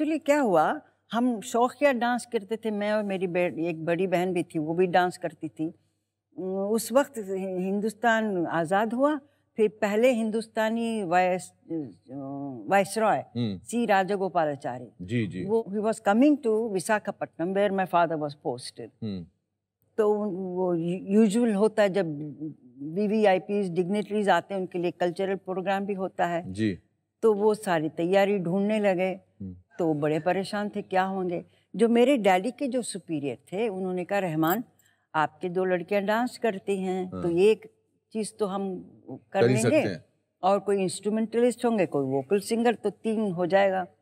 Actually क्या हुआ हम शौकिया डांस करते थे मैं और मेरी एक बड़ी बहन भी थी वो भी डांस करती थी उस वक्त हिंदुस्तान आज़ाद हुआ फिर पहले हिंदुस्तानी vice vice C Rajagopalachari ji ji वो ही was coming to Visakhapatnam where my father was posted तो वो यूजुअल होता है जब वी आई पी डिग्नेटरीज आते हैं उनके लिए कल्चरल प्रोग्राम भी होता है जी तो वो सारी तैयारी ढूंढने लगे तो वो बड़े परेशान थे क्या होंगे जो मेरे डैडी के जो सुपीरियर थे उन्होंने कहा रहमान आपके दो लड़कियां डांस करती हैं तो हाँ। ये एक चीज़ तो हम कर लेंगे और कोई इंस्ट्रूमेंटलिस्ट होंगे कोई वोकल सिंगर तो तीन हो जाएगा